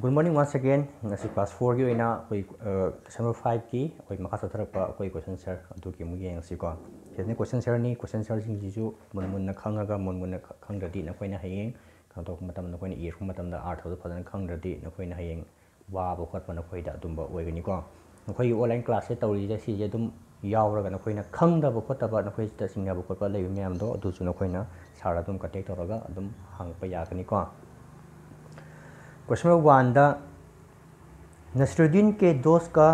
good morning once again ꯉꯁꯤ class ꯐꯣꯔꯒꯤ ꯑꯣꯏꯅ ꯑꯩꯈꯣꯏ ꯁꯦꯁꯟ ꯅꯝꯕꯔ ꯐꯥꯏꯚꯀꯤ ꯑꯩꯈꯣꯏ ꯃꯈꯥ ꯆꯠꯊꯔꯛꯄ ꯑꯩꯈꯣꯏ ꯀꯣꯏꯁꯟ ꯁꯦꯌꯔ ꯑꯗꯨꯒꯤ ꯑꯃꯨꯛ ꯌꯦꯡꯉꯁꯤꯀꯣ ꯁꯤꯗꯅꯤ ꯀꯣꯏꯁꯟ ꯁꯦꯌꯔꯅꯤ ꯀꯣꯏꯁꯟ ꯁꯦꯌꯔꯁꯤꯡꯁꯤꯁꯨ ꯃꯨꯟ ꯃꯨꯟꯅ ꯈꯪꯉꯒ ꯃꯨꯟ ꯃꯨꯟꯅ ꯈꯪꯗ꯭ꯔꯗꯤ ꯅꯈꯣꯏꯅ ꯍꯌꯦꯡ ꯀꯩꯅꯣ ꯇꯧꯔꯛꯄ ꯃꯇꯝꯗ ꯅꯈꯣꯏꯅ ꯏꯔꯛꯄ ꯃꯇꯝꯗ ꯑꯥꯔꯊꯗꯣ ꯐꯖꯅ ꯈꯪꯗ꯭ꯔꯗꯤ ꯅꯈꯣꯏꯅ ꯍꯌꯦꯡ ꯋꯥꯕ ꯈꯣꯠꯄ ꯅꯈꯣꯏꯗ ꯑꯗꯨꯝꯕ ꯑꯣꯏꯒꯅꯤꯀꯣ ꯅꯈꯣꯏꯒꯤ ꯑꯣꯟꯂꯥꯏꯟ ꯀ꯭ꯂꯥꯁꯁꯦ ꯇꯧꯔꯤꯁꯦ ꯁꯤꯁꯦ ꯑꯗꯨꯝ ꯌꯥꯎꯔꯒ ꯅꯈꯣꯏꯅ ꯈꯪꯗꯕ ꯈꯣꯠꯇꯕ ꯅꯈꯣꯏꯁꯤꯗ ꯆꯤꯡꯅꯕ ꯈꯣꯠꯄ ꯂꯩꯕ ꯃꯌꯥꯝꯗꯣ ꯑꯗꯨꯁꯨ ꯅꯈꯣꯏꯅ ꯁꯥꯔꯗ ꯑꯗꯨꯝ ꯀꯟꯇꯦꯛ ꯇꯧꯔꯒ ꯑꯗꯨꯝ ꯍꯪꯉꯛꯄ ꯌꯥꯒꯅꯤꯀꯣ क्वेश्चन वो आंदा नसरुद्दीन के दोस्त का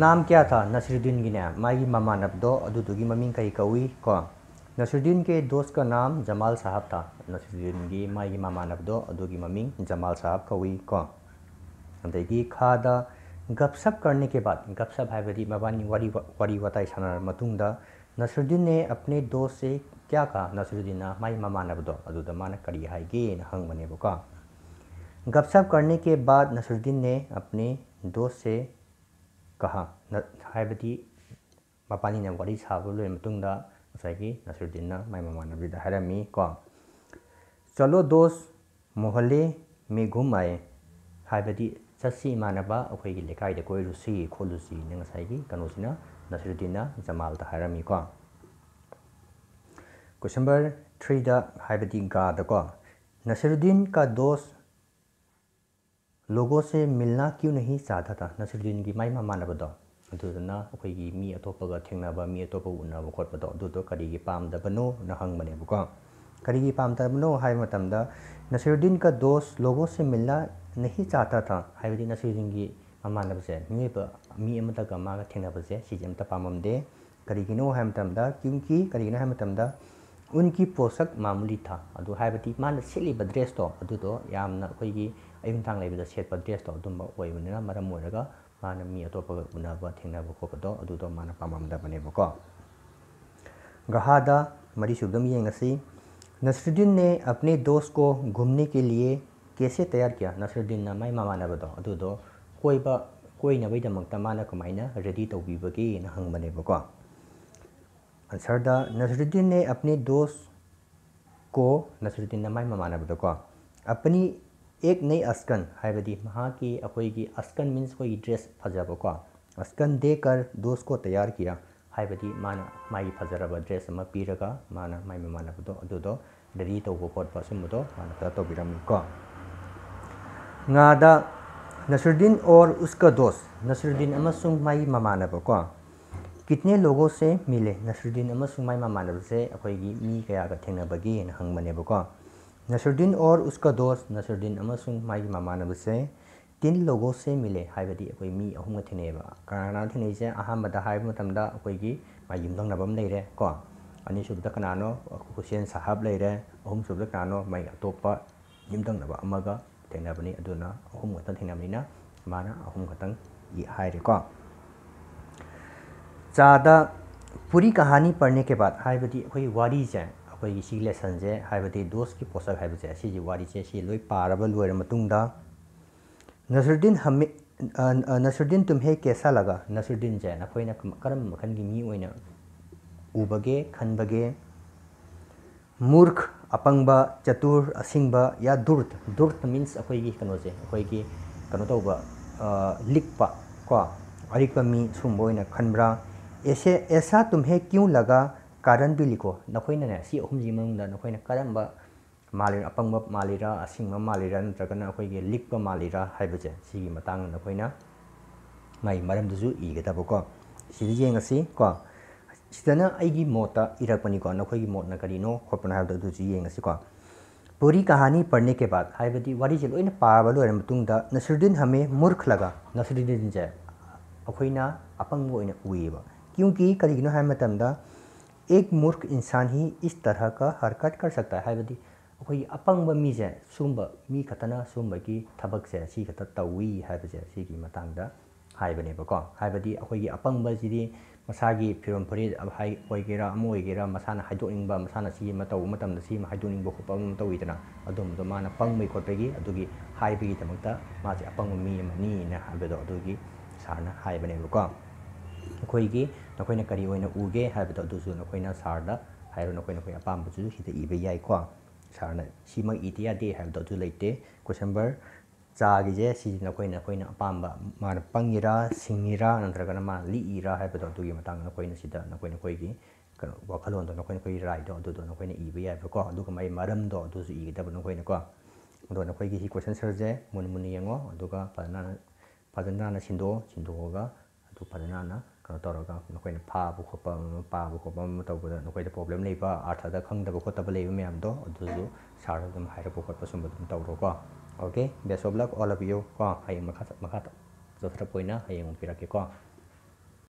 नाम क्या था नसरुद्दीन की नाम माई मागी ममानबदो अदुदुगी ममिंग कही कौई को नसरुद्दीन के दोस्त का नाम जमाल साहब था नसरुद्दीन की माई मागी ममानबदो अदुगी मम्मी जमाल साहब कौई को देगी खादा गपशप करने के बाद गपशप है वरी मबानी वरी वरी वताई साना मतुंगदा नसरुद्दीन ने अपने दोस्त से क्या का नसरुद्दीन माई ममान ममानबदो अदुद माना करी हाइगी न हंग बने का गपशप करने के बाद नसरुद्दीन ने अपने दोस्त से कहा हाइबदी मपानी ने वारी साब लोय मतुंगदा उसकी नसरुद्दीन ना माई ममानबदीद हरमी को चलो दोस्त मोहल्ले में घूम आए हाइबदी चसी इमानबा अखोई लेखाई कोई रुसी खोलुसी ने गसाई की कनोसिना नसरुद्दीन ना जमाल हरमी को क्वेश्चन नंबर थ्रीदा हाइबदी गादको नसरुद्दीन का दोस्त लोगों से मिलना क्यों नहीं चाहता था नसरुद्दीन की माई मामानबदो ꯑꯗꯨꯗꯨꯅ ꯑꯩꯈꯣꯏꯒꯤ ꯃꯤ ꯑꯇꯣꯞꯄꯒ ꯊꯦꯡꯅꯕ ꯃꯤ ꯑꯇꯣꯞꯄ ꯎꯅꯕ ꯈꯣꯠꯄꯗꯣ ꯑꯗꯨꯗꯣ ꯀꯔꯤꯒꯤ ꯄꯥꯝꯗꯕꯅꯣꯅ ꯍꯪꯕꯅꯦꯕꯀꯣ करी पाम है मतलब का दोस्त लोगों से मिलना नहीं चाहता था है नसरुद्दीन की ममानबसे मीब माग थेनबसे पामदे क्योंकि करीगीनो उनकी पोषक मामूली था अब मान सेब ड्रेस तो अदी अयुथा लेब सेप ड्रेस तो अदबने मरम माने मी अतोप उन्नब थेब खोपो मान पाबनेको गहा मरीसुदी नसरुद्दीन ने अपने दोस्त को घूमने के लिए कैसे तैयार किया नसरुद्दीन ने मई मानबदो कोई नई मान कम रेडी तौबीबी हंगबनेको तो ꯑꯟꯁꯔꯗ नसरुद्दीन ने अपने दोस्त को नसरुद्दीन ꯃꯥꯏ ꯃꯃꯥꯟꯅꯕꯗꯀꯣ अपनी एक नई अस्कन है महा की अखोई की अस्कन मीन्स कोई ड्रेस फजरब को अस्कन देकर दोस्त को तैयार किया है माना माई फजरब ड्रेस में पीरगा माना माई ममानबदो रेडी पोट खोप सूमदो माना तो को नसरुद्दीन और उसका दोस्त नसरुद्दीन माई को कितने लोगों से मिले नसरुद्दीन अमसुंग माई मामानब से अखोगी मी कयाग थेंगनबगी हेन हंगबनेबको नसरुद्दीन और उसका दोस्त नसरुद्दीन अमसुंग माई मामानब से तीन लोगों से मिले हाइबदी अखोई मी अहुम थेने कनाना थेनेजे अहमदा हाइब मतमदा अखोगी मा यमदंगनबम लेरे को अनिसुबदा कनानो हुसैन साहब अहम अहुमसुबदा कनानो मई अटोप यमदंगनब अमगा थेंगनबनी अदुना अहुम खतन थेंगनबनीना माना अहुम पूरी कहानी पढ़ने के बाद हाई वारी से अखी लेसन से दोस की पोसक है इसी वारी से लो पाब लोर नसरुद्दीन हमे नसरुद्दीन तुम्हे कैसा लगा नसरुद्दीन से नई कर्म की उबगे खनबगे मूर्ख अपंग चतुर असिंगब या दुर्त दुर्त मीन अखी कनोजे अखी तब तो लिप को अरब मी सूब खनब्रा ऐसे ऐसा तुम्हें क्यों लगा कारण भी लिखो नखोने सी अहम करम माले अपंग मालेरा असिंग मालेरा नगना लिप मालेरा है नखोना माई मरमदू इगदबको येंगसीको मोट इरपनीको नखोगी मोटना करीनो खोपना येंगसीको पूरी कहानी पढ़ने के बाद वरी से लोन पाब लोर नसरुद्दीन हमें मूर्ख नसरुद्दीन से अखोना अपंग उब क्योंकि करीगनो है एक मूर्ख इंसान ही इस तरह का हरकत कर सकता है बदी अखोई अपंग मीजे सूब मी खतना सूब की थबकसे सी खत तौई है सी मतंग हाइबनेबको हाइबदी अखोई अपंग जी मसागी फिर फुरीद होगेरा होगेरा मसान हाइदोनिंग मसान सी मतौ मतम सी हाइदोनिंग खोप अपंग मी अमनी ने ꯑꯩꯈꯣꯏꯒꯤ ꯅꯈꯣꯏꯅ ꯀꯔꯤ ꯑꯣꯏꯅ ꯎꯒꯦ ꯍꯥꯏꯕꯗꯣ ꯑꯗꯨꯁꯨ ꯅꯈꯣꯏꯅ ꯁꯥꯔꯗ ꯍꯥꯏꯔꯣ ꯅꯈꯣꯏ ꯅꯈꯣꯏ ꯑꯄꯥꯝꯕꯁꯨ ꯁꯤꯗ ꯏꯕ ꯌꯥꯏꯀꯣ ꯁꯥꯔꯅ ꯁꯤꯃꯛ ꯏꯗ ꯌꯥꯗꯦ ꯍꯥꯏꯕꯗꯣ ꯑꯗꯨ ꯂꯩꯇꯦ ꯀꯣꯏꯁꯟꯕꯔ ꯆꯥꯒꯤꯁꯦ ꯁꯤꯁꯤ ꯅꯈꯣꯏꯅ ꯑꯩꯈꯣꯏꯅ ꯑꯄꯥꯝꯕ ꯃꯥꯅ ꯄꯪꯉꯤꯔꯥ ꯁꯤꯡꯉꯤꯔꯥ ꯅꯠꯇ꯭ꯔꯒꯅ ꯃꯥꯅ ꯂꯤꯛꯏꯔꯥ ꯍꯥꯏꯕꯗꯣ ꯑꯗꯨꯒꯤ ꯃꯇꯥꯡꯗ ꯅꯈꯣꯏꯅ ꯁꯤꯗ ꯅꯈꯣꯏ ꯅꯈꯣꯏꯒꯤ ꯀꯩꯅꯣ ꯋꯥꯈꯜꯂꯣꯟꯗꯣ ꯅꯈꯣꯏ ꯅꯈꯣꯏꯒꯤ ꯔꯥꯏꯗꯣ ꯑꯗꯨꯗꯣ नखोꯏꯅ ꯏꯕ ꯌꯥꯏꯕꯀꯣ ꯑꯗꯨꯒ ꯃꯥꯒꯤ ꯃꯔꯝꯗꯣ ꯑꯗꯨꯁꯨ ꯏꯒꯗꯕ ꯅꯈꯣꯏꯅꯀꯣ ꯑꯗꯣ ꯅꯈꯣꯏꯒꯤ ꯁꯤ ꯀꯣꯏꯁꯟ ꯁꯔꯁꯦ ꯃꯨꯟꯅ ꯃꯨꯟꯅ ꯌꯦꯡꯉꯣ ꯑꯗꯨꯒ ꯐꯖꯅ ꯐꯖꯅ ꯅꯥꯟꯅ ꯁꯤꯟꯗꯣꯛꯑꯣ ꯁꯤꯟꯗꯣꯛꯑꯒ ꯑꯗꯨ ꯐꯖꯅ ꯅꯥꯟꯅ ꯀꯩꯅꯣ ꯇꯧꯔꯒ ꯅꯈꯣꯏꯅ ꯐꯥꯕ ꯈꯣꯠꯄ ꯑꯃ ꯄꯥꯕ ꯈꯣꯠꯄ ꯑꯃ ꯇꯧꯕꯗ ꯅꯈꯣꯏꯗ ꯄ꯭ꯔꯣꯕ꯭ꯂꯦꯝ ꯂꯩꯕ ꯑꯥꯔꯊꯗ ꯈꯪꯗꯕ ꯈꯣꯠꯇꯕ ꯂꯩꯕ ꯃꯌꯥꯝꯗꯣ ꯑꯗꯨꯁꯨ ꯁꯥꯔꯗ ꯑꯗꯨꯝ ꯍꯥꯏꯔꯛꯄ ꯈꯣꯠꯄ ꯁꯨꯝꯕ ꯑꯗꯨꯝ ꯇꯧꯔꯣꯀꯣ okay best of luck all of you ꯀꯣ ꯍꯌꯦꯡ ꯃꯈꯥ ꯃꯈꯥ ꯆꯥꯎꯊꯔꯛꯄ ꯑꯣꯏꯅ ꯍꯌꯦꯡ ꯑꯃꯨꯛ ꯄꯤꯔꯛꯀꯦꯀꯣ